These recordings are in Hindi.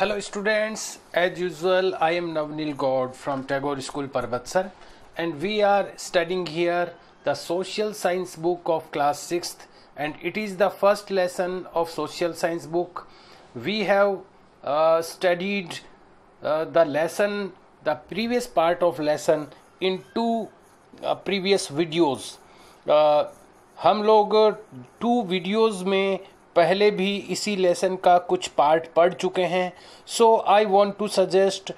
Hello students as usual I am Navneel Gaud from Tagore school sir and we are studying here the social science book of class six and it is the first lesson of social science book we have studied the lesson the previous part of lesson in two previous videos हम लोग टू वीडियोज़ में पहले भी इसी लेसन का कुछ पार्ट पढ़ चुके हैं so I want to suggest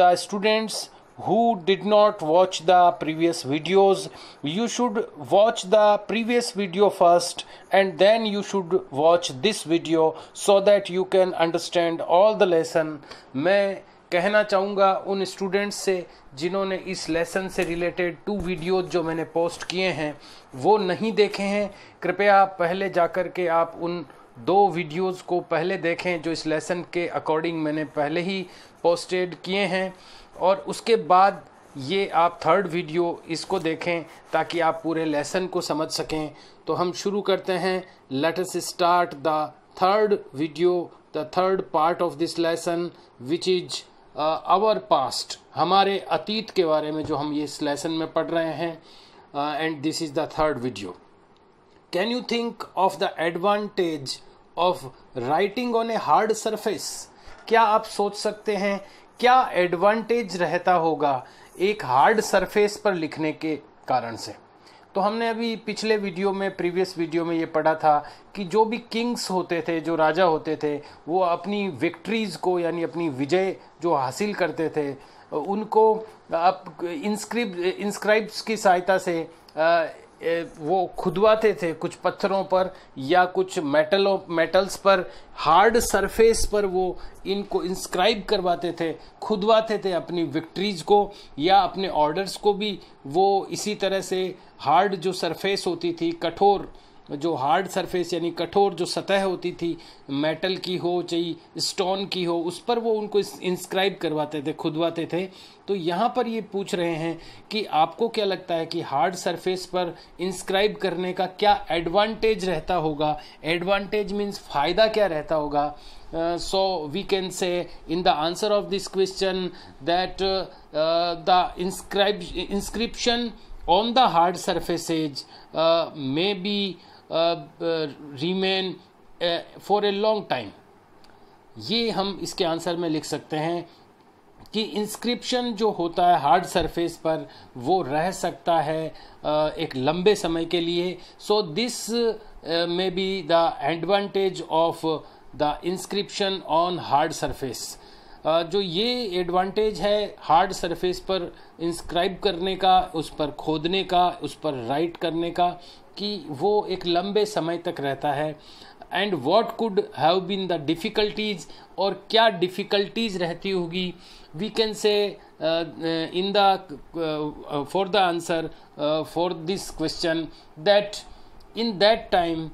the students who did not watch the previous videos you should watch the previous video first and then you should watch this video so that you can understand all the lesson मैं कहना चाहूँगा उन स्टूडेंट्स से जिन्होंने इस लेसन से रिलेटेड टू वीडियोज जो मैंने पोस्ट किए हैं वो नहीं देखे हैं कृपया पहले जा कर के आप उन दो वीडियोस को पहले देखें जो इस लेसन के अकॉर्डिंग मैंने पहले ही पोस्टेड किए हैं और उसके बाद ये आप थर्ड वीडियो इसको देखें ताकि आप पूरे लेसन को समझ सकें तो हम शुरू करते हैं let us start the third video the third part of this lesson which is our past हमारे अतीत के बारे में जो हम ये इस लेसन में पढ़ रहे हैं and this is the third video can you think of the advantage of writing on a hard surface क्या आप सोच सकते हैं क्या एडवांटेज रहता होगा एक हार्ड सरफेस पर लिखने के कारण से तो हमने अभी पिछले वीडियो में प्रीवियस वीडियो में ये पढ़ा था कि जो भी किंग्स होते थे जो राजा होते थे वो अपनी विक्ट्रीज़ को यानी अपनी विजय जो हासिल करते थे उनको अब इंस्क्रिप इंस्क्राइब्स की सहायता से वो खुदवाते थे कुछ पत्थरों पर या कुछ मेटलों मेटल्स पर हार्ड सरफेस पर वो इनको इंस्क्राइब करवाते थे खुदवाते थे अपनी विक्ट्रीज को या अपने ऑर्डर्स को भी वो इसी तरह से हार्ड जो सरफेस होती थी कठोर जो हार्ड सरफेस यानी कठोर जो सतह होती थी मेटल की हो चाहे स्टोन की हो उस पर वो उनको इंस्क्राइब करवाते थे खुदवाते थे तो यहाँ पर ये पूछ रहे हैं कि आपको क्या लगता है कि हार्ड सरफेस पर इंस्क्राइब करने का क्या एडवांटेज रहता होगा एडवांटेज मीन्स फ़ायदा क्या रहता होगा सो we can say in the answer of this question that the inscribe inscription on the hard surfaces may be remain for a long time ये हम इसके आंसर में लिख सकते हैं कि इंस्क्रिप्शन जो होता है हार्ड सरफेस पर वो रह सकता है एक लंबे समय के लिए so this may be the advantage of the inscription on hard surface जो ये एडवांटेज है हार्ड सरफेस पर इंस्क्राइब करने का उस पर खोदने का उस पर राइट करने का कि वो एक लंबे समय तक रहता है and what could have been the difficulties और क्या डिफ़िकल्टीज रहती होगी we can say in the for the answer for this question that in that time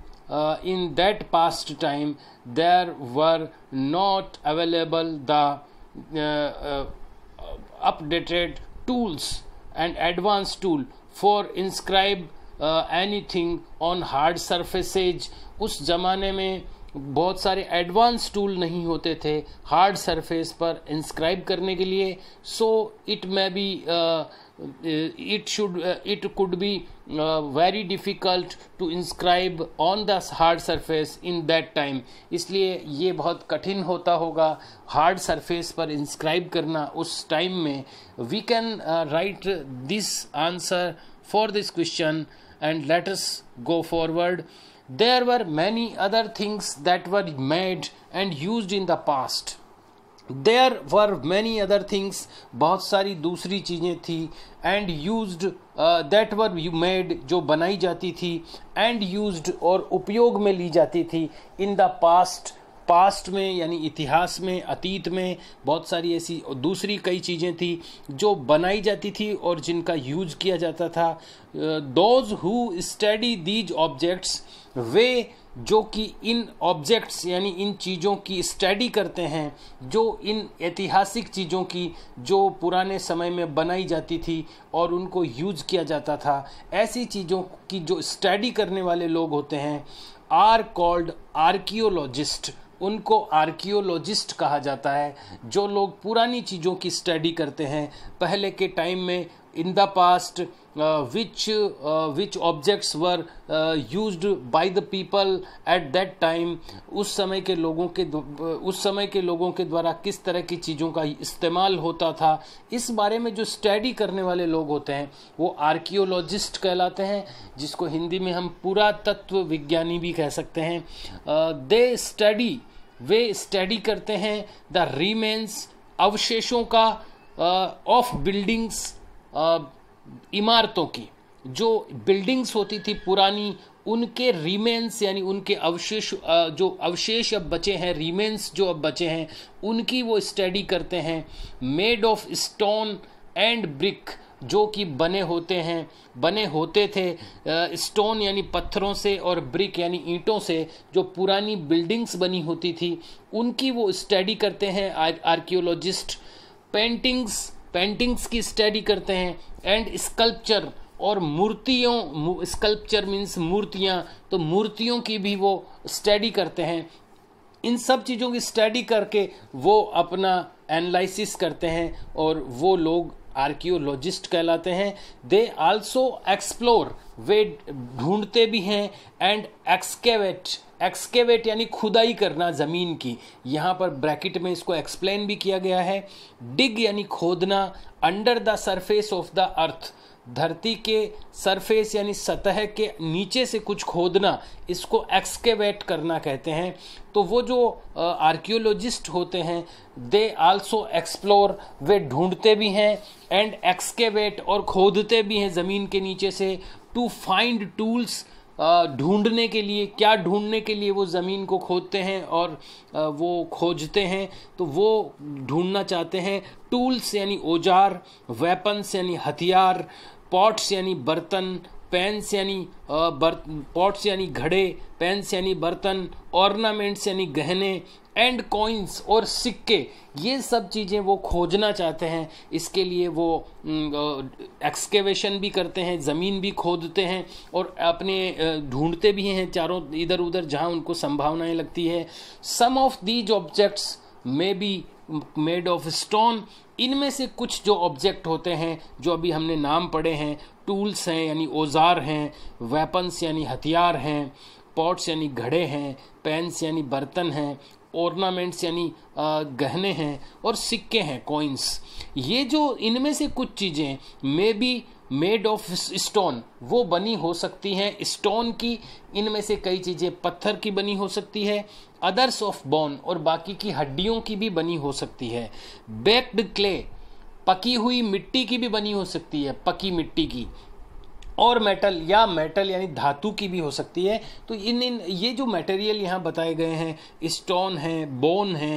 in that past time there were not available the updated tools and advance tool for inscribe anything on hard surfaces उस ज़माने में बहुत सारे एडवांस टूल नहीं होते थे हार्ड सरफेस पर इंस्क्राइब करने के लिए so it may be it should it could be very difficult to inscribe on the hard surface in that time इसलिए ये बहुत कठिन होता होगा हार्ड सरफेस पर इंस्क्राइब करना उस टाइम में we can write this answer for this question and let us go forward. There were many other things that were made and used in the past. There were many other things, बहुत सारी दूसरी चीज़ें थी and used uh, that were made जो बनाई जाती थी and used और उपयोग में ली जाती थी in the past पास्ट में यानी इतिहास में अतीत में बहुत सारी ऐसी और दूसरी कई चीज़ें थी जो बनाई जाती थी और जिनका यूज किया जाता था those who study these objects वे जो कि इन ऑब्जेक्ट्स यानी इन चीज़ों की स्टडी करते हैं जो इन ऐतिहासिक चीज़ों की जो पुराने समय में बनाई जाती थी और उनको यूज किया जाता था ऐसी चीज़ों की जो स्टडी करने वाले लोग होते हैं आर कॉल्ड आर्कियोलॉजिस्ट उनको आर्कियोलॉजिस्ट कहा जाता है जो लोग पुरानी चीज़ों की स्टडी करते हैं पहले के टाइम में in the past which which objects were use by the people at that time उस समय के लोगों के उस समय के लोगों के द्वारा किस तरह की चीज़ों का इस्तेमाल होता था इस बारे में जो स्टडी करने वाले लोग होते हैं वो आर्कियोलॉजिस्ट कहलाते हैं जिसको हिंदी में हम पुरातत्व विज्ञानी भी कह सकते हैं दे स्टडी वे स्टडी करते हैं द रीमेन्स अवशेषों का ऑफ बिल्डिंग्स इमारतों की जो बिल्डिंग्स होती थी पुरानी उनके रीमेन्स यानी उनके अवशेष जो अवशेष अब बचे हैं रीमेन्स जो अब बचे हैं उनकी वो स्टडी करते हैं made of stone and brick जो कि बने होते हैं बने होते थे स्टोन यानी पत्थरों से और ब्रिक यानी ईंटों से जो पुरानी बिल्डिंग्स बनी होती थी उनकी वो स्टडी करते हैं आर्कियोलॉजिस्ट पेंटिंग्स पेंटिंग्स की स्टडी करते हैं एंड स्कल्पचर और मूर्तियों स्कल्पचर मीन्स मूर्तियाँ तो मूर्तियों की भी वो स्टडी करते हैं इन सब चीज़ों की स्टडी करके वो अपना एनालिसिस करते हैं और वो लोग आर्कियोलॉजिस्ट कहलाते हैं दे आल्सो एक्सप्लोर वे ढूंढते भी हैं एंड एक्सकेवेट एक्सकेवेट यानी खुदाई करना ज़मीन की यहाँ पर ब्रैकेट में इसको एक्सप्लेन भी किया गया है डिग यानी खोदना under the surface of the earth धरती के सरफेस यानी सतह के नीचे से कुछ खोदना इसको एक्सकेवेट करना कहते हैं तो वो जो आर्कियोलॉजिस्ट होते हैं दे आल्सो एक्सप्लोर वे ढूंढते भी हैं एंड एक्सकेवेट और खोदते भी हैं ज़मीन के नीचे से टू फाइंड टूल्स ढूंढने के लिए क्या ढूंढने के लिए वो ज़मीन को खोदते हैं और वो खोजते हैं तो वो ढूंढना चाहते हैं टूल्स यानी औजार वेपन्स यानी हथियार पॉट्स यानी बर्तन पेंस यानी पॉट्स यानी घड़े पेन्स यानी बर्तन ऑर्नामेंट्स यानी गहने एंड कॉइन्स और सिक्के ये सब चीज़ें वो खोजना चाहते हैं इसके लिए वो एक्सकेवेशन भी करते हैं ज़मीन भी खोदते हैं और अपने ढूंढते भी हैं चारों इधर उधर जहाँ उनको संभावनाएं लगती है some of these objects may be made of stone इनमें से कुछ जो ऑब्जेक्ट होते हैं जो अभी हमने नाम पढ़े हैं टूल्स हैं यानी औजार हैं वेपन्स यानी हथियार हैं पॉट्स यानी घड़े हैं पेन्स यानी बर्तन हैं ऑर्नामेंट्स यानी गहने हैं और सिक्के हैं कॉइन्स ये जो इनमें से कुछ चीज़ें may be made of stone वो बनी हो सकती हैं स्टोन की इनमें से कई चीज़ें पत्थर की बनी हो सकती है अदर्स ऑफ बोन और बाकी की हड्डियों की भी बनी हो सकती है बेक्ड क्ले पकी हुई मिट्टी की भी बनी हो सकती है पकी मिट्टी की और मेटल या मेटल यानी धातु की भी हो सकती है तो इन इन ये जो मटेरियल यहाँ बताए गए हैं स्टोन है बोन है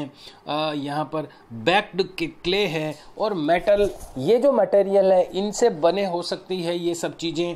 यहाँ पर बैक्ड क्ले है और मेटल ये जो मटेरियल है इनसे बने हो सकती है ये सब चीज़ें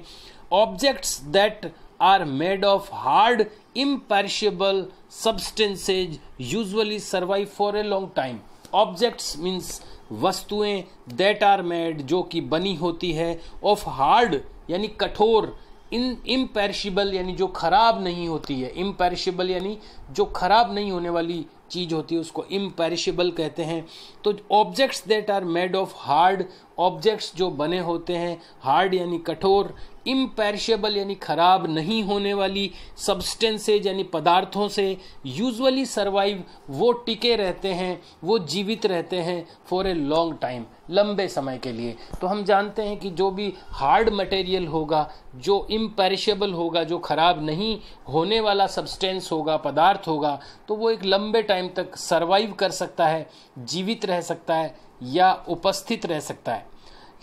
objects that are made of hard imperishable substances usually survive for a long time objects means वस्तुएं दैट आर मेड जो कि बनी होती है ऑफ हार्ड यानी कठोर इन इम्पेरिशिबल यानी जो ख़राब नहीं होती है इम्पेरिशिबल यानी जो ख़राब नहीं होने वाली चीज़ होती है उसको इम्पेरिशिबल कहते हैं तो objects that are made of hard objects जो बने होते हैं हार्ड यानी कठोर इम्पेरिशेबल यानी खराब नहीं होने वाली सब्सटेंसेज यानी पदार्थों से यूजुअली सरवाइव वो टिके रहते हैं वो जीवित रहते हैं फॉर ए लॉन्ग टाइम लंबे समय के लिए तो हम जानते हैं कि जो भी हार्ड मटेरियल होगा जो इम्पेरिशेबल होगा जो खराब नहीं होने वाला सब्सटेंस होगा पदार्थ होगा तो वो एक लंबे टाइम तक सर्वाइव कर सकता है जीवित रह सकता है या उपस्थित रह सकता है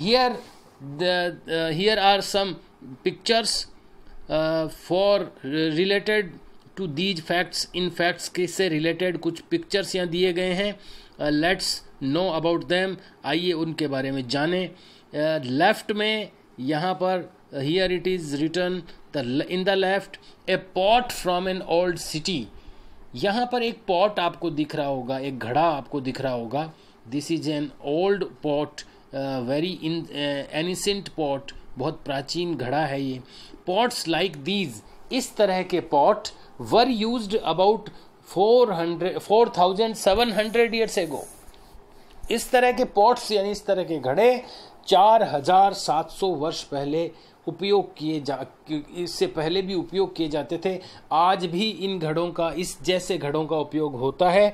here here are some pictures for related to these facts इन फैक्ट्स के से रिलेटेड कुछ पिक्चर्स यहाँ दिए गए हैं लेट्स नो अबाउट दैम आइए उनके बारे में जाने लेफ्ट uh, में यहाँ पर here it is return the in the left a pot from an old city यहाँ पर एक पॉट आपको दिख रहा होगा एक घड़ा आपको दिख रहा होगा uh, this is an old pot very in ancient pot बहुत प्राचीन घड़ा है ये पॉट्स लाइक दीज इस तरह के pot were use about four hundred four thousand seven hundred years ago इस तरह के पॉट्स यानी इस तरह के घड़े चार हजार सात सौ वर्ष पहले उपयोग किए जा इससे पहले भी उपयोग किए जाते थे आज भी इन घड़ों का इस जैसे घड़ों का उपयोग होता है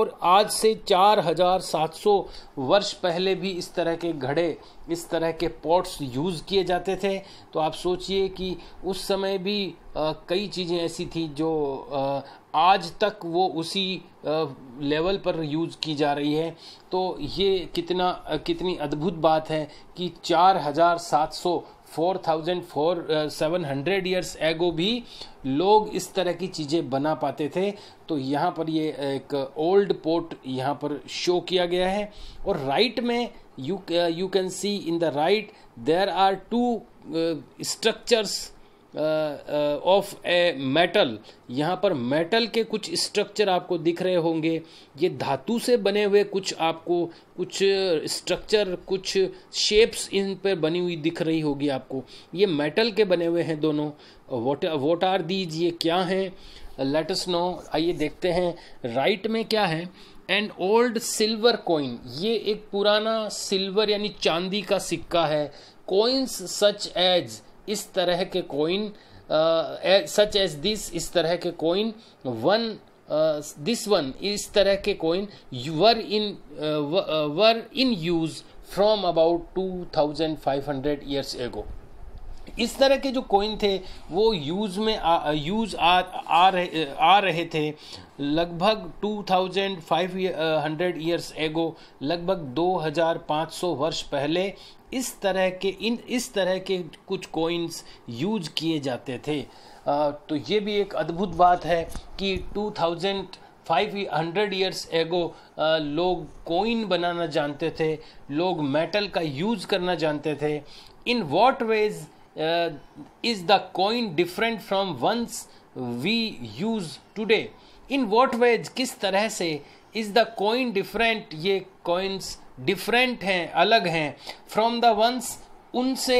और आज से 4,700 वर्ष पहले भी इस तरह के घड़े इस तरह के पॉट्स यूज़ किए जाते थे तो आप सोचिए कि उस समय भी आ, कई चीज़ें ऐसी थी जो आ, आज तक वो उसी लेवल पर यूज़ की जा रही है तो ये कितना कितनी अद्भुत बात है कि 4,700 four thousand four seven hundred years ago भी लोग इस तरह की चीज़ें बना पाते थे तो यहाँ पर ये एक ओल्ड पोर्ट यहाँ पर शो किया गया है और राइट में you you can see in the right there are two structures of a metal यहाँ पर मेटल के कुछ स्ट्रक्चर आपको दिख रहे होंगे ये धातु से बने हुए कुछ आपको कुछ स्ट्रक्चर कुछ शेप्स इन पर बनी हुई दिख रही होगी आपको ये मेटल के बने हुए हैं दोनों वोट वोट आर दीज ये क्या हैं लेटस नो आइए देखते हैं राइट right में क्या है एंड ओल्ड सिल्वर कॉइन ये एक पुराना सिल्वर यानी चांदी का सिक्का है कॉइन्स सच एज इस तरह के कोइन सच एज दिस इस तरह के कोइन वन दिस वन इस तरह के coin were in were in use from about two thousand five hundred years ago इस तरह के जो कोइन थे वो यूज में आ, यूज आ आ रहे आ रहे थे लगभग 2500 ईयर्स एगो लगभग 2500 वर्ष पहले इस तरह के इन इस तरह के कुछ कोइंस यूज किए जाते थे आ, तो ये भी एक अद्भुत बात है कि 2000 फाइव हंड्रेड ईयर्स एगो लोग कोइन बनाना जानते थे लोग मेटल का यूज़ करना जानते थे in what ways is the coin different from ones we use today in what ways किस तरह से इज द कॉइन डिफरेंट ये कॉइन्स डिफरेंट हैं अलग हैं फ्रॉम द वंस उनसे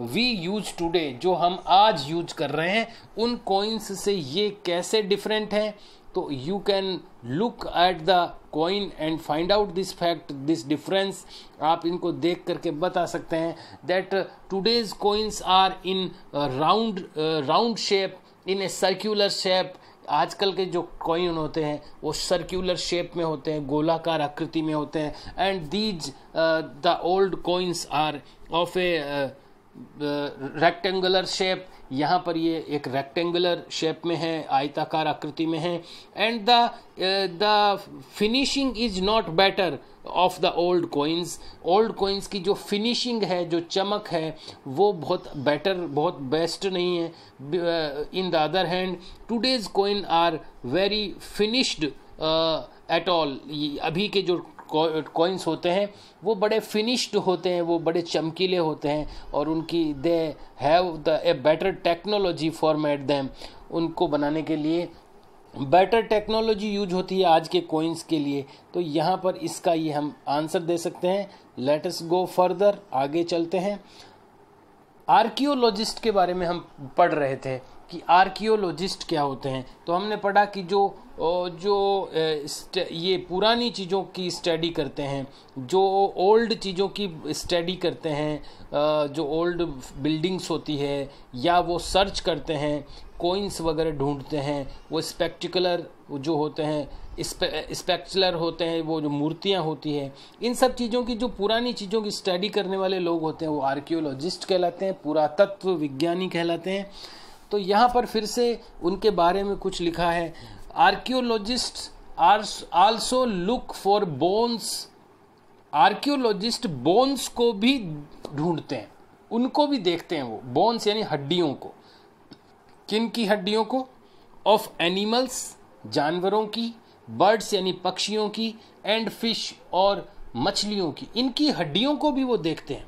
वी यूज टूडे जो हम आज यूज कर रहे हैं उन कॉइन्स से ये कैसे डिफरेंट हैं तो you can look at the coin and find out this fact this difference आप इनको देख करके बता सकते हैं that today's coins are in round round shape in a circular shape आजकल के जो कॉइन होते हैं वो सर्कुलर शेप में होते हैं गोलाकार आकृति में होते हैं and these the old coins are of a rectangular shape यहाँ पर ये एक रेक्टेंगुलर शेप में है आयताकार आकृति में है and the finishing is not better of the old coins old coins की जो फिनिशिंग है जो चमक है वो बहुत बेटर बहुत बेस्ट नहीं है in the other hand today's coin are very finished at all अभी के जो कॉइन्स होते हैं वो बड़े फिनिश्ड होते हैं वो बड़े चमकीले होते हैं और उनकी they have the a better technology for made them उनको बनाने के लिए बेटर टेक्नोलॉजी यूज होती है आज के कोइंस के लिए तो यहाँ पर इसका ये हम आंसर दे सकते हैं लेटस गो फर्दर आगे चलते हैं आर्कियोलॉजिस्ट के बारे में हम पढ़ रहे थे कि आर्कियोलॉजिस्ट क्या होते हैं तो हमने पढ़ा कि जो जो ये पुरानी चीज़ों की स्टडी करते हैं जो ओल्ड चीज़ों की स्टडी करते हैं जो ओल्ड बिल्डिंग्स होती है या वो सर्च करते हैं कोइंस वगैरह ढूंढते हैं वो स्पेक्टिकुलर जो होते हैं स्पेक्चुलर होते हैं वो जो मूर्तियाँ होती हैं इन सब चीज़ों की जो पुरानी चीज़ों की स्टडी करने वाले लोग होते हैं वो आर्कियोलॉजिस्ट कहलाते हैं पुरातत्व विज्ञानी कहलाते हैं तो यहाँ पर फिर से उनके बारे में कुछ लिखा है archaeologists are also look for bones archaeologist bones को भी ढूंढते हैं उनको भी देखते हैं वो बोन्स यानी हड्डियों को किन की हड्डियों को ऑफ एनिमल्स जानवरों की बर्ड्स यानी पक्षियों की एंड फिश और मछलियों की इनकी हड्डियों को भी वो देखते हैं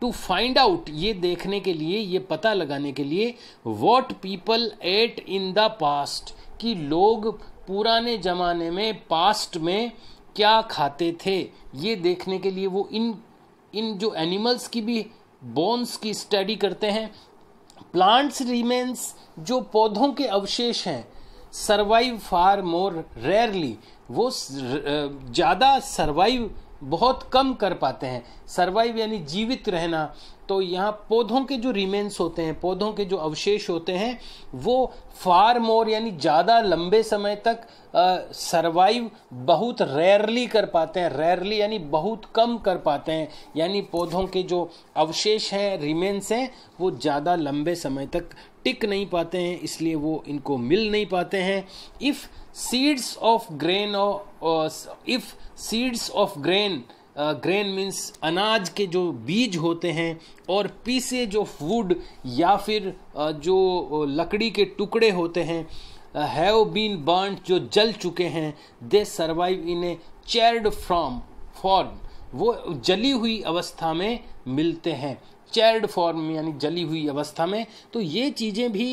टू फाइंड आउट ये देखने के लिए ये पता लगाने के लिए what people ate in the past कि लोग पुराने ज़माने में पास्ट में क्या खाते थे ये देखने के लिए वो इन इन जो एनिमल्स की भी बोन्स की स्टडी करते हैं प्लांट्स रिमेन्स जो पौधों के अवशेष हैं सर्वाइव फार मोर रेयरली वो ज़्यादा सर्वाइव बहुत कम कर पाते हैं सर्वाइव यानी जीवित रहना तो यहाँ पौधों के जो रिमेन्स होते हैं पौधों के जो अवशेष होते हैं वो फार मोर यानी ज़्यादा लंबे समय तक सर्वाइव बहुत रेयरली कर पाते हैं रेयरली यानी बहुत कम कर पाते हैं यानी पौधों के जो अवशेष हैं रिमेन्स हैं वो ज़्यादा लंबे समय तक टिक नहीं पाते हैं इसलिए वो इनको मिल नहीं पाते हैं if seeds of grain if seeds of grain grain means अनाज के जो बीज होते हैं और पीसे जो वुड या फिर uh, जो uh, लकड़ी के टुकड़े होते हैं हैव बीन बर्न जो जल चुके हैं they survive in a charred from form वो जली हुई अवस्था में मिलते हैं चैर्ड फॉर्म यानी जली हुई अवस्था में तो ये चीज़ें भी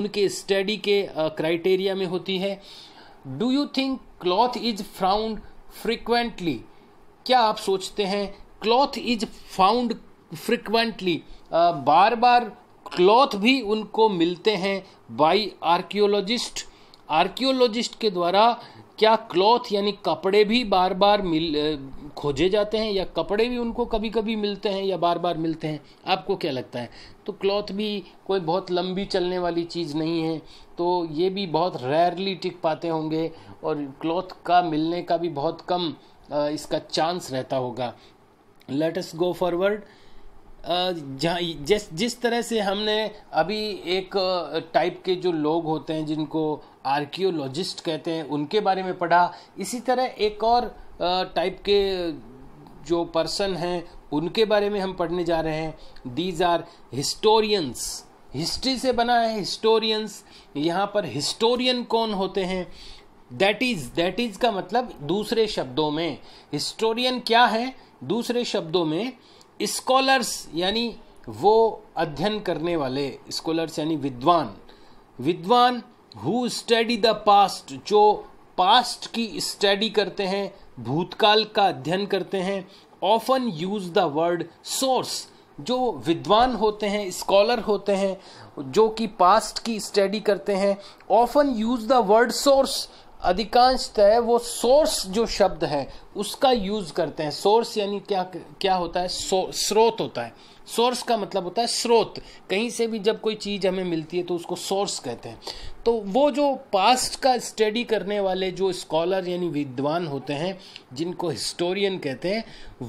उनके स्टडी के क्राइटेरिया में होती है do you think cloth is found frequently क्या आप सोचते हैं क्लॉथ इज फाउंड फ्रिक्वेंटली बार बार क्लॉथ भी उनको मिलते हैं बाई आर्कियोलॉजिस्ट आर्कियोलॉजिस्ट के द्वारा क्या क्लॉथ यानी कपड़े भी बार बार मिल खोजे जाते हैं या कपड़े भी उनको कभी कभी मिलते हैं या बार बार मिलते हैं आपको क्या लगता है तो क्लॉथ भी कोई बहुत लंबी चलने वाली चीज़ नहीं है तो ये भी बहुत रेयरली टिक पाते होंगे और क्लॉथ का मिलने का भी बहुत कम इसका चांस रहता होगा लेट अस गो फॉरवर्ड जिस जिस तरह से हमने अभी एक टाइप के जो लोग होते हैं जिनको आर्कियोलॉजिस्ट कहते हैं उनके बारे में पढ़ा इसी तरह एक और टाइप के जो पर्सन हैं उनके बारे में हम पढ़ने जा रहे हैं दीज आर हिस्टोरियंस हिस्ट्री से बना है हिस्टोरियंस यहाँ पर हिस्टोरियन कौन होते हैं दैट इज दैट इज का मतलब दूसरे शब्दों में हिस्टोरियन क्या है दूसरे शब्दों में स्कॉलर्स यानी वो अध्ययन करने वाले स्कॉलर्स यानी विद्वान विद्वान हु स्टडी द पास्ट जो पास्ट की स्टडी करते हैं भूतकाल का अध्ययन करते हैं often use the word source जो विद्वान होते हैं स्कॉलर होते हैं जो कि पास्ट की स्टडी करते हैं often use the word source अधिकांशतः तो वो सोर्स जो शब्द है उसका यूज करते हैं सोर्स यानी क्या क्या होता है स्रोत होता है सोर्स का मतलब होता है स्रोत कहीं से भी जब कोई चीज़ हमें मिलती है तो उसको सोर्स कहते हैं तो वो जो पास्ट का स्टडी करने वाले जो स्कॉलर यानी विद्वान होते हैं जिनको हिस्टोरियन कहते हैं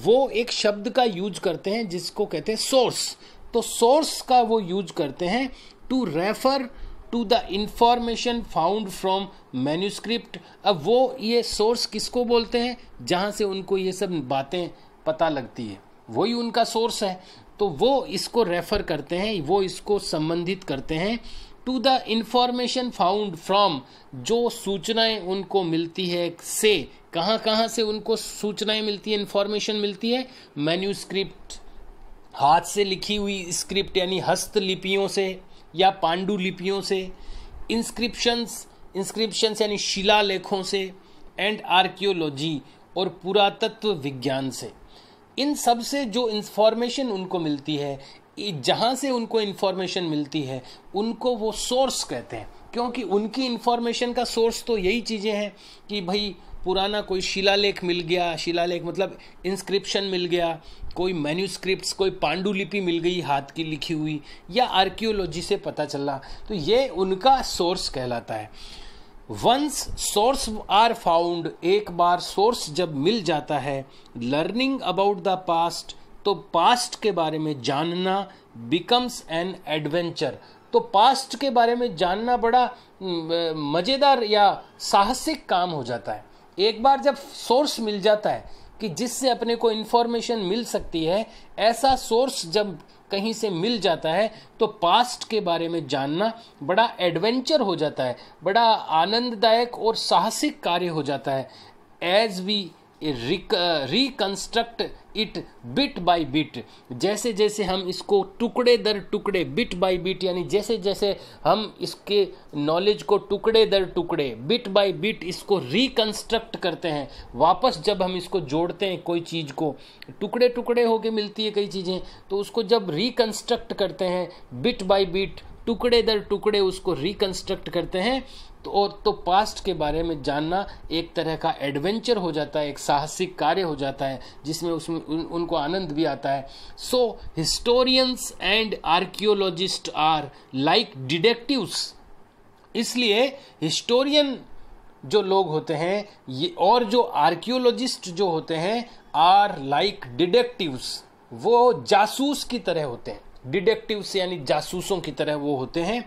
वो एक शब्द का यूज करते हैं जिसको कहते हैं सोर्स तो सोर्स का वो यूज करते हैं to refer to the information found from manuscript अब वो ये सोर्स किसको बोलते हैं जहाँ से उनको ये सब बातें पता लगती है वही उनका सोर्स है तो वो इसको रेफर करते हैं वो इसको संबंधित करते हैं to the information found from जो सूचनाएं उनको मिलती है से कहाँ कहाँ से उनको सूचनाएं मिलती है इंफॉर्मेशन मिलती है मैन्यूस्क्रिप्ट हाथ से लिखी हुई स्क्रिप्ट यानी हस्तलिपियों से या पांडुलिपियों से इंस्क्रिप्शंस इंस्क्रिप्शंस यानी शिला लेखों से एंड आर्कियोलॉजी और पुरातत्व विज्ञान से इन सब से जो इंफॉर्मेशन उनको मिलती है जहाँ से उनको इन्फॉर्मेशन मिलती है उनको वो सोर्स कहते हैं क्योंकि उनकी इन्फॉर्मेशन का सोर्स तो यही चीज़ें हैं कि भाई पुराना कोई शिलालेख मिल गया शिलालेख मतलब इंस्क्रिप्शन मिल गया कोई मैन्यूस्क्रिप्ट कोई पांडुलिपि मिल गई हाथ की लिखी हुई या आर्कियोलॉजी से पता रहा तो ये उनका सोर्स कहलाता है वंस सोर्स आर फाउंड एक बार सोर्स जब मिल जाता है लर्निंग अबाउट द पास्ट तो पास्ट के बारे में जानना बिकम्स एन एडवेंचर तो पास्ट के बारे में जानना बड़ा मज़ेदार या साहसिक काम हो जाता है एक बार जब सोर्स मिल जाता है कि जिससे अपने को इन्फॉर्मेशन मिल सकती है ऐसा सोर्स जब कहीं से मिल जाता है तो पास्ट के बारे में जानना बड़ा एडवेंचर हो जाता है बड़ा आनंददायक और साहसिक कार्य हो जाता है as we reconstruct it bit by bit जैसे जैसे हम इसको टुकड़े दर टुकड़े बिट बाय बिट यानी जैसे जैसे हम इसके नॉलेज को टुकड़े दर टुकड़े बिट बाय बिट इसको रिकंस्ट्रक्ट करते हैं वापस जब हम इसको जोड़ते हैं कोई चीज़ को टुकड़े टुकड़े होके मिलती है कई चीज़ें तो उसको जब रिकंस्ट्रक्ट करते हैं बिट बाय बिट टुकड़े दर टुकड़े उसको रिकंस्ट्रक्ट करते हैं तो और तो पास्ट के बारे में जानना एक तरह का एडवेंचर हो जाता है एक साहसिक कार्य हो जाता है जिसमें उसमें उन, उनको आनंद भी आता है so historians and archaeologist are like detectives इसलिए हिस्टोरियन जो लोग होते हैं ये और जो आर्कियोलॉजिस्ट जो होते हैं आर लाइक डिडेक्टिवस वो जासूस की तरह होते हैं डिडक्टिव्स यानी जासूसों की तरह वो होते हैं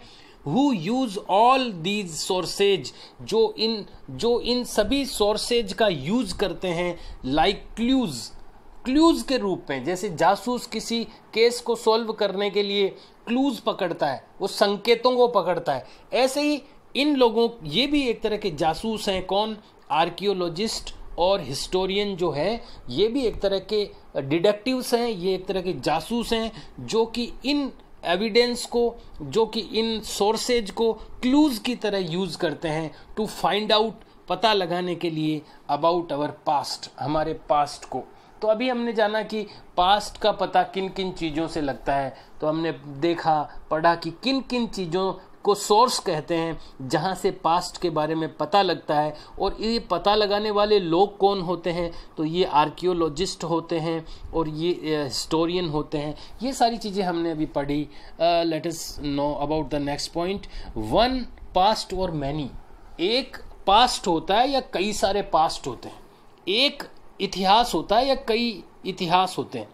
who use all these sources जो इन जो इन सभी सोर्सेज का यूज करते हैं लाइक क्लूज क्लूज के रूप में जैसे जासूस किसी केस को सॉल्व करने के लिए क्लूज पकड़ता है वो संकेतों को पकड़ता है ऐसे ही इन लोगों ये भी एक तरह के जासूस हैं कौन आर्कियोलॉजिस्ट और हिस्टोरियन जो है ये भी एक तरह के डिडक्टिव्स हैं ये एक तरह के जासूस हैं जो कि इन एविडेंस को जो कि इन सोर्सेज को क्लूज की तरह यूज करते हैं टू फाइंड आउट पता लगाने के लिए अबाउट आवर पास्ट हमारे पास्ट को तो अभी हमने जाना कि पास्ट का पता किन किन चीज़ों से लगता है तो हमने देखा पढ़ा कि किन किन चीज़ों को सोर्स कहते हैं जहाँ से पास्ट के बारे में पता लगता है और ये पता लगाने वाले लोग कौन होते हैं तो ये आर्कियोलॉजिस्ट होते हैं और ये हिस्टोरियन होते हैं ये सारी चीज़ें हमने अभी पढ़ी let us know about the next point one past और मैनी एक पास्ट होता है या कई सारे पास्ट होते हैं एक इतिहास होता है या कई इतिहास होते हैं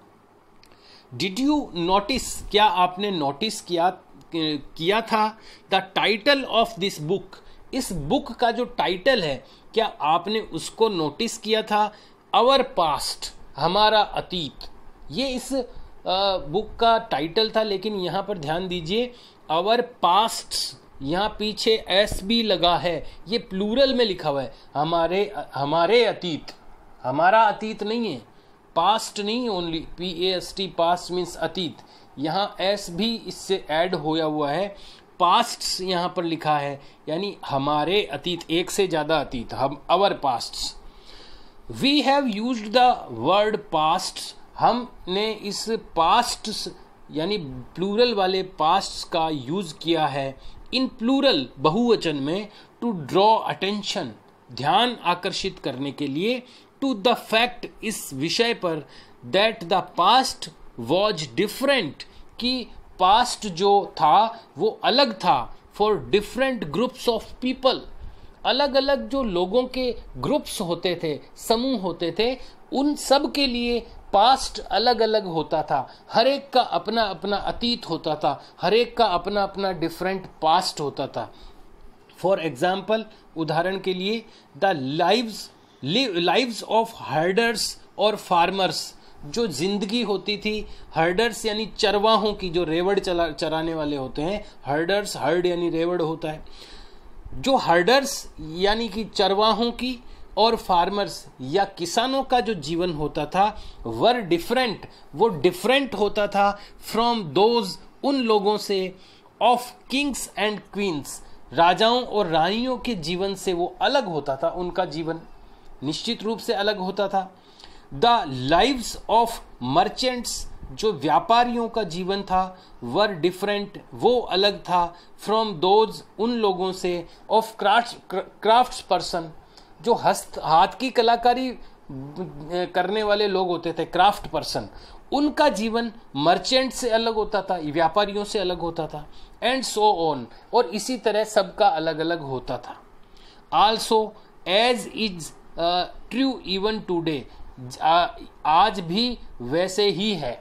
डिड यू नोटिस क्या आपने नोटिस किया किया था the title of this book इस बुक का जो टाइटल है क्या आपने उसको नोटिस किया था आवर पास्ट हमारा अतीत ये इस बुक का टाइटल था लेकिन यहाँ पर ध्यान दीजिए आवर पास्ट यहाँ पीछे एस भी लगा है ये प्लूरल में लिखा हुआ है हमारे हमारे अतीत हमारा अतीत नहीं है पास्ट नहीं only P A S T past means अतीत यहाँ एस भी इससे ऐड होया हुआ है पास्ट यहाँ पर लिखा है यानी हमारे अतीत एक से ज़्यादा अतीत हम our past we have use the word past हमने इस पास्ट यानी प्लूरल वाले पास्ट का यूज किया है इन प्लूरल बहुवचन में टू ड्रॉ अटेंशन ध्यान आकर्षित करने के लिए टू द फैक्ट इस विषय पर that the past was different कि पास्ट जो था वो अलग था for different groups of people अलग अलग जो लोगों के ग्रुप्स होते थे समूह होते थे उन सब के लिए पास्ट अलग अलग होता था हर एक का अपना अपना अतीत होता था हर एक का अपना अपना डिफरेंट पास्ट होता था फॉर एग्जाम्पल उदाहरण के लिए the lives lives of herders और फार्मर्स जो जिंदगी होती थी हर्डर्स यानी चरवाहों की जो रेवड़ चला चराने वाले होते हैं हर्डर्स हर्ड यानी रेवड़ होता है जो हर्डर्स यानी कि चरवाहों की और फार्मर्स या किसानों का जो जीवन होता था वर डिफरेंट वो डिफरेंट होता था फ्रॉम दोज उन लोगों से ऑफ किंग्स एंड क्वींस राजाओं और रानियों के जीवन से वो अलग होता था उनका जीवन निश्चित रूप से अलग होता था द लाइव्स ऑफ मर्चेंट्स जो व्यापारियों का जीवन था वर डिफरेंट वो अलग था फ्रॉम दोज उन लोगों से ऑफ क्राफ्ट क्राफ्ट पर्सन जो हस्त हाथ की कलाकारी करने वाले लोग होते थे क्राफ्ट पर्सन उनका जीवन मर्चेंट से अलग होता था व्यापारियों से अलग होता था एंड सो ऑन और इसी तरह सबका अलग अलग होता था also as is true even today आज भी वैसे ही है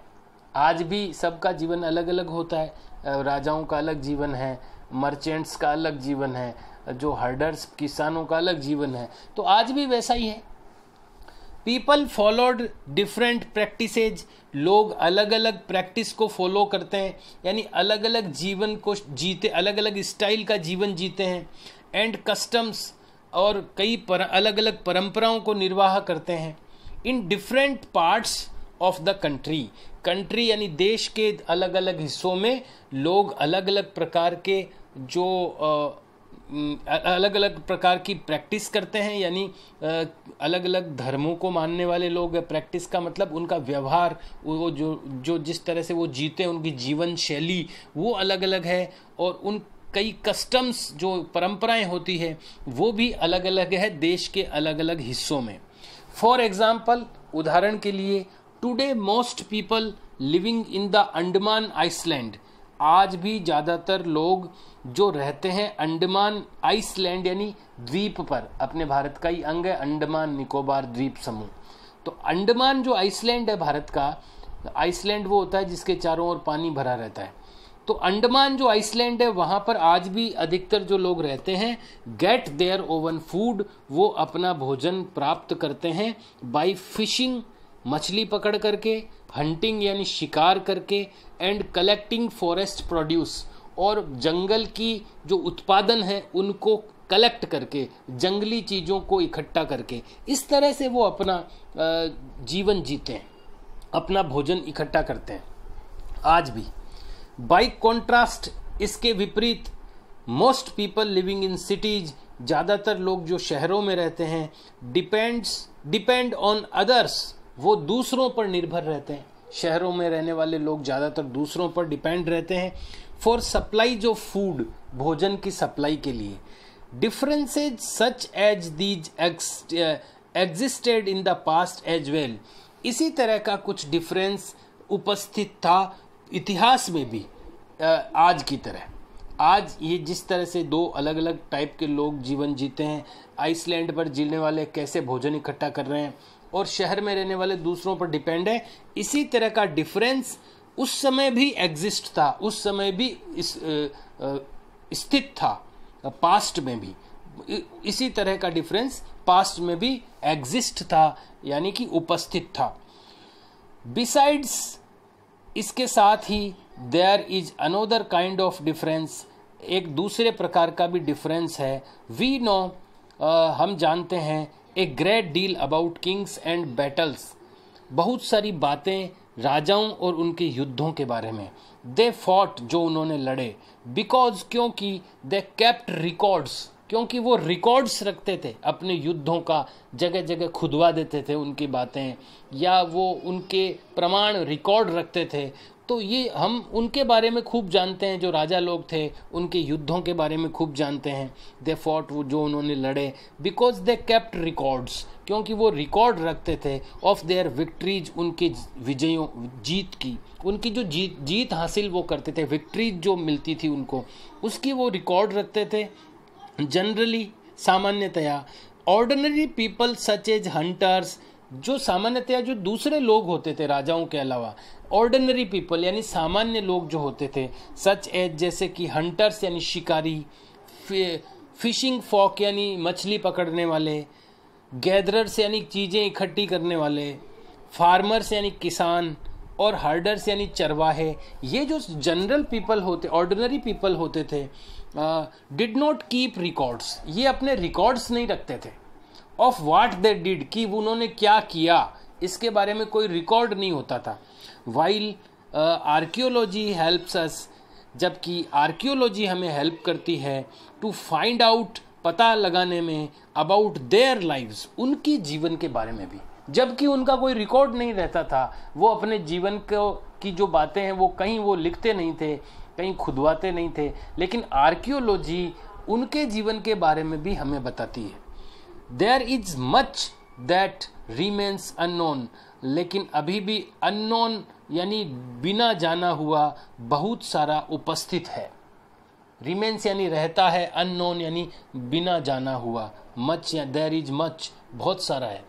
आज भी सबका जीवन अलग अलग होता है राजाओं का अलग जीवन है मर्चेंट्स का अलग जीवन है जो हर्डर्स किसानों का अलग जीवन है तो आज भी वैसा ही है पीपल फॉलोड डिफरेंट प्रैक्टिसेज लोग अलग अलग प्रैक्टिस को फॉलो करते हैं यानी अलग अलग जीवन को जीते अलग अलग स्टाइल का जीवन जीते हैं एंड कस्टम्स और कई पर, अलग अलग परंपराओं को निर्वाह करते हैं in different parts of the country country यानी देश के अलग अलग हिस्सों में लोग अलग अलग प्रकार के जो अलग अलग प्रकार की प्रैक्टिस करते हैं यानी अलग अलग धर्मों को मानने वाले लोग प्रैक्टिस का मतलब उनका व्यवहार वो जो जो जिस तरह से वो जीते उनकी जीवन शैली वो अलग अलग है और उन कई कस्टम्स जो परंपराएं होती है वो भी अलग अलग है देश के अलग अलग हिस्सों में फॉर एग्जाम्पल उदाहरण के लिए today most people living in the Andaman island आज भी ज़्यादातर लोग जो रहते हैं अंडमान आइसलैंड यानी द्वीप पर अपने भारत का ही अंग है अंडमान निकोबार द्वीप समूह तो अंडमान जो आइसलैंड है भारत का आइसलैंड वो होता है जिसके चारों ओर पानी भरा रहता है तो अंडमान जो आइसलैंड है वहाँ पर आज भी अधिकतर जो लोग रहते हैं गेट देयर ओवन फूड वो अपना भोजन प्राप्त करते हैं बाय फिशिंग मछली पकड़ करके हंटिंग यानी शिकार करके एंड कलेक्टिंग फॉरेस्ट प्रोड्यूस और जंगल की जो उत्पादन है उनको कलेक्ट करके जंगली चीज़ों को इकट्ठा करके इस तरह से वो अपना जीवन जीते हैं अपना भोजन इकट्ठा करते हैं आज भी बाई कॉन्ट्रास्ट इसके विपरीत most people living in cities ज़्यादातर लोग जो शहरों में रहते हैं डिपेंड्स डिपेंड ऑन अदर्स वो दूसरों पर निर्भर रहते हैं शहरों में रहने वाले लोग ज़्यादातर दूसरों पर डिपेंड रहते हैं फॉर सप्लाई जो फूड भोजन की सप्लाई के लिए differences such as these existed in the past as well इसी तरह का कुछ डिफरेंस उपस्थित था इतिहास में भी आज की तरह आज ये जिस तरह से दो अलग अलग टाइप के लोग जीवन जीते हैं आइसलैंड पर जीने वाले कैसे भोजन इकट्ठा कर रहे हैं और शहर में रहने वाले दूसरों पर डिपेंड है इसी तरह का डिफरेंस उस समय भी एग्जिस्ट था उस समय भी स्थित था पास्ट में भी इसी तरह का डिफरेंस पास्ट में भी एग्जिस्ट था यानी कि उपस्थित था बिसाइड्स इसके साथ ही there is another kind of difference एक दूसरे प्रकार का भी डिफरेंस है वी नो हम जानते हैं a great deal about kings and battles बहुत सारी बातें राजाओं और उनके युद्धों के बारे में दे फॉट जो उन्होंने लड़े बिकॉज क्योंकि दे कैप्ट रिकॉर्ड्स क्योंकि वो रिकॉर्ड्स रखते थे अपने युद्धों का जगह जगह खुदवा देते थे उनकी बातें या वो उनके प्रमाण रिकॉर्ड रखते थे तो ये हम उनके बारे में खूब जानते हैं जो राजा लोग थे उनके युद्धों के बारे में खूब जानते हैं दे फॉट वो जो उन्होंने लड़े बिकॉज दे कैप्ट रिकॉर्ड्स क्योंकि वो रिकॉर्ड रखते थे ऑफ देयर विक्ट्रीज उनकी विजयों जीत की उनकी जो जीत जीत हासिल वो करते थे विक्ट्रीज जो मिलती थी उनको उसकी वो रिकॉर्ड रखते थे जनरली सामान्यतया ordinary people such as hunters जो सामान्यतया जो दूसरे लोग होते थे राजाओं के अलावा ऑर्डनरी पीपल यानी सामान्य लोग जो होते थे सच एज जैसे कि हंटर्स यानी शिकारी फिशिंग फॉक यानी मछली पकड़ने वाले गैदरर्स यानी चीज़ें इकट्ठी करने वाले फार्मर्स यानी किसान और हर्डर्स यानी चरवाहे ये जो जनरल पीपल होते ऑर्डनरी पीपल होते थे डिड नॉट कीप रिकॉर्ड्स ये अपने रिकॉर्ड्स नहीं रखते थे ऑफ वाट दे डिड कि उन्होंने क्या किया इसके बारे में कोई रिकॉर्ड नहीं होता था वाइल आर्क्योलॉजी हेल्प्स अस जबकि आर्क्योलॉजी हमें हेल्प करती है टू फाइंड आउट पता लगाने में अबाउट देयर लाइव्स उनकी जीवन के बारे में भी जबकि उनका कोई रिकॉर्ड नहीं रहता था वो अपने जीवन को की जो बातें हैं वो कहीं वो लिखते नहीं थे कहीं खुदवाते नहीं थे लेकिन आर्कियोलॉजी उनके जीवन के बारे में भी हमें बताती है there is much that remains unknown लेकिन अभी भी अननोन यानी बिना जाना हुआ बहुत सारा उपस्थित है रिमेन्स यानी रहता है अननोन यानी बिना जाना हुआ मच या देर इज मच बहुत सारा है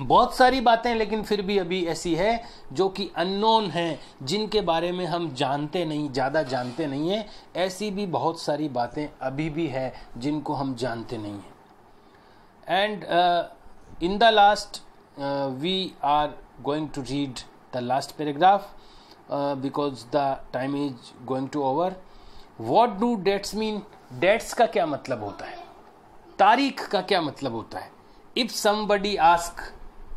बहुत सारी बातें लेकिन फिर भी अभी ऐसी है जो कि अननोन हैं जिनके बारे में हम जानते नहीं ज़्यादा जानते नहीं हैं ऐसी भी बहुत सारी बातें अभी भी है जिनको हम जानते नहीं हैं and in the last we are going to read the last paragraph because the time is going to over what do dates mean dates का क्या मतलब होता है तारीख का क्या मतलब होता है if somebody ask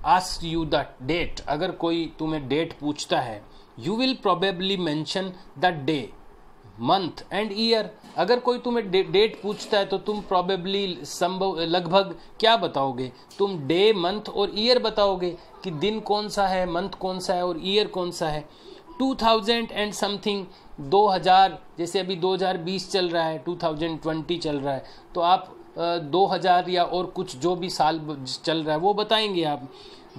ask you the date अगर कोई तुम्हें डेट पूछता है you will probably mention the day month and year अगर कोई तुम्हें डेट पूछता है तो तुम प्रॉबेबली संभव लगभग क्या बताओगे तुम डे मंथ और ईयर बताओगे कि दिन कौन सा है मंथ कौन सा है और ईयर कौन सा है 2000 एंड समथिंग 2000 जैसे अभी 2020 चल रहा है 2020 चल रहा है तो आप दो हज़ार या और कुछ जो भी साल चल रहा है वो बताएंगे आप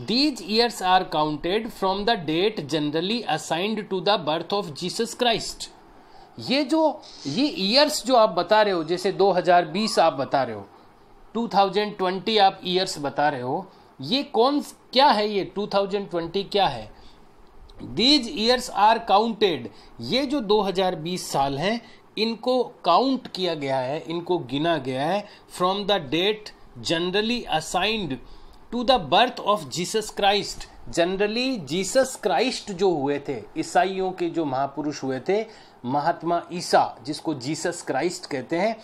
these years are counted from the date generally assigned to the birth of Jesus Christ ये जो ये ईयर्स जो आप बता रहे हो जैसे 2020 आप बता रहे हो 2020 आप ईयर्स बता रहे हो ये कौन क्या है ये 2020 क्या है दीज ईयर्स आर काउंटेड ये जो 2020 साल हैं इनको काउंट किया गया है इनको गिना गया है from the date generally assigned to the birth of Jesus Christ generally Jesus Christ जो हुए थे ईसाइयों के जो महापुरुष हुए थे महात्मा ईसा जिसको जीसस क्राइस्ट कहते हैं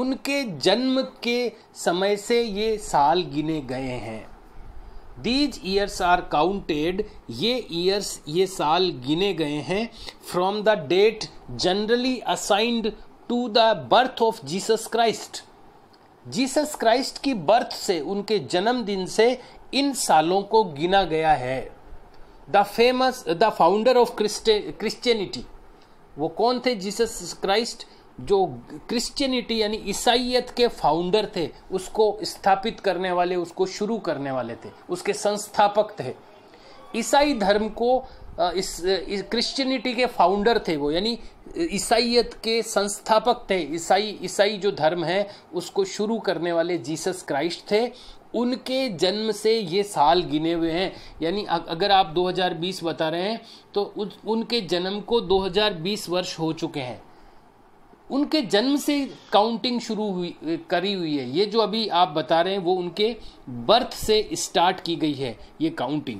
उनके जन्म के समय से ये साल गिने गए हैं दीज ईयर्स आर काउंटेड ये ईयर्स ये साल गिने गए हैं from the date generally assigned to the birth of Jesus Christ Jesus Christ की बर्थ से उनके जन्मदिन से इन सालों को गिना गया है the famous the founder of Christianity वो कौन थे जीसस क्राइस्ट जो क्रिश्चियनिटी यानी ईसाइत के फाउंडर थे उसको स्थापित करने वाले उसको शुरू करने वाले थे उसके संस्थापक थे ईसाई धर्म को इस, क्रिश्चियनिटी के फाउंडर थे वो यानी ईसाइत के संस्थापक थे ईसाई ईसाई जो धर्म है उसको शुरू करने वाले जीसस क्राइस्ट थे उनके जन्म से ये साल गिने हुए हैं यानी अगर आप 2020 बता रहे हैं तो उनके जन्म को 2020 वर्ष हो चुके हैं उनके जन्म से काउंटिंग शुरू हुई करी हुई है ये जो अभी आप बता रहे हैं वो उनके बर्थ से स्टार्ट की गई है ये काउंटिंग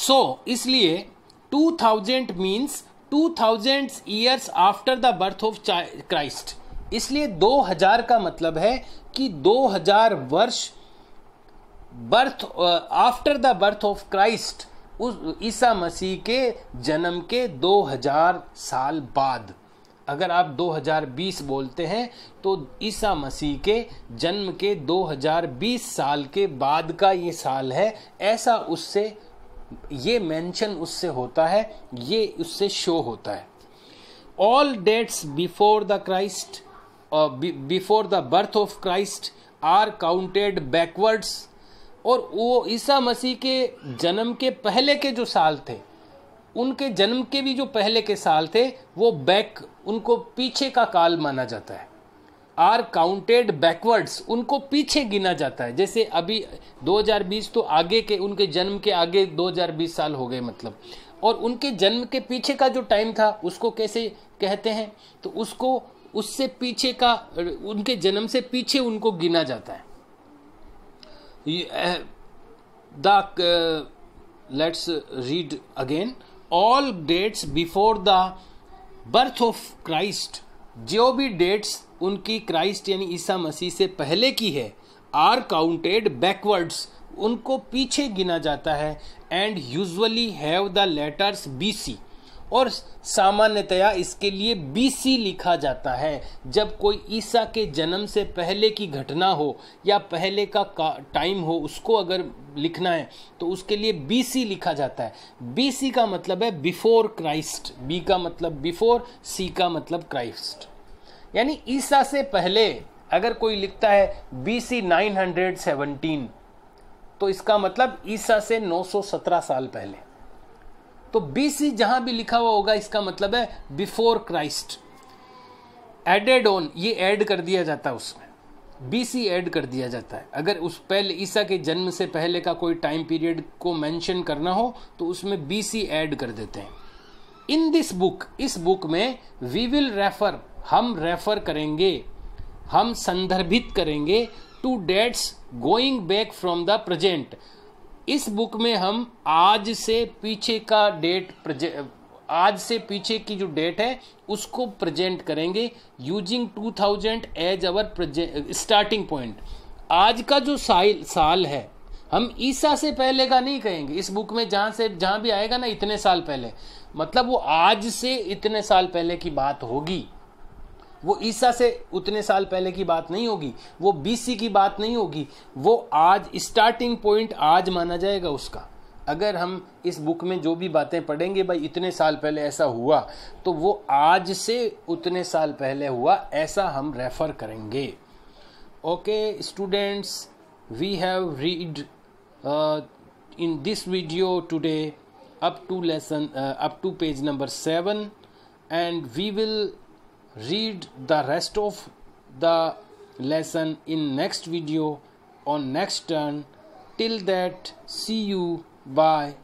सो so, इसलिए 2000 two thousand years after the birth of Christ इसलिए 2000 का मतलब है कि 2000 वर्ष birth after the birth of Christ उस ईसा मसीह के जन्म के 2000 साल बाद अगर आप 2020 बोलते हैं तो ईसा मसीह के जन्म के 2020 साल के बाद का ये साल है ऐसा उससे ये मेंशन उससे होता है ये उससे शो होता है all dates before the Christ before the birth of Christ are counted backwards और वो ईसा मसीह के जन्म के पहले के जो साल थे उनके जन्म के भी जो पहले के साल थे वो बैक उनको पीछे का काल माना जाता है आर काउंटेड बैकवर्ड्स उनको पीछे गिना जाता है जैसे अभी 2020 तो आगे के उनके जन्म के आगे 2020 साल हो गए मतलब और उनके जन्म के पीछे का जो टाइम था उसको कैसे कहते हैं तो उसको उससे पीछे का उनके जन्म से पीछे उनको गिना जाता है the let's read again all dates before the birth of Christ जो भी डेट्स उनकी क्राइस्ट यानी ईसा मसीह से पहले की है आर काउंटेड बैकवर्ड्स उनको पीछे गिना जाता है and usually have the letters B C और सामान्यतया इसके लिए बीसी लिखा जाता है जब कोई ईसा के जन्म से पहले की घटना हो या पहले का, का टाइम हो उसको अगर लिखना है तो उसके लिए बीसी लिखा जाता है बीसी का मतलब है बिफोर क्राइस्ट बी का मतलब बिफोर सी का मतलब क्राइस्ट यानी ईसा से पहले अगर कोई लिखता है B C nine hundred seventeen तो इसका मतलब ईसा से 917 साल पहले तो बीसी जहां भी लिखा हुआ होगा इसका मतलब है बिफोर क्राइस्ट एडेड ऑन ये ऐड कर दिया जाता है उसमें बीसी ऐड कर दिया जाता है अगर उस पहले ईसा के जन्म से पहले का कोई टाइम पीरियड को मेंशन करना हो तो उसमें बीसी ऐड कर देते हैं इन दिस बुक इस बुक में वी विल रेफर हम रेफर करेंगे हम संदर्भित करेंगे to dates going back from the present इस बुक में हम आज से पीछे का डेट आज से पीछे की जो डेट है उसको प्रेजेंट करेंगे using 2000 as our starting point आज का जो साल साल है हम ईसा से पहले का नहीं कहेंगे इस बुक में जहाँ से जहाँ भी आएगा ना इतने साल पहले मतलब वो आज से इतने साल पहले की बात होगी वो ईसा से उतने साल पहले की बात नहीं होगी वो बीसी की बात नहीं होगी वो आज स्टार्टिंग पॉइंट आज माना जाएगा उसका अगर हम इस बुक में जो भी बातें पढ़ेंगे भाई इतने साल पहले ऐसा हुआ तो वो आज से उतने साल पहले हुआ ऐसा हम रेफर करेंगे okay students we have read in this video today up to lesson up to page number seven and we will read the rest of the lesson in next video on next turn till that see you bye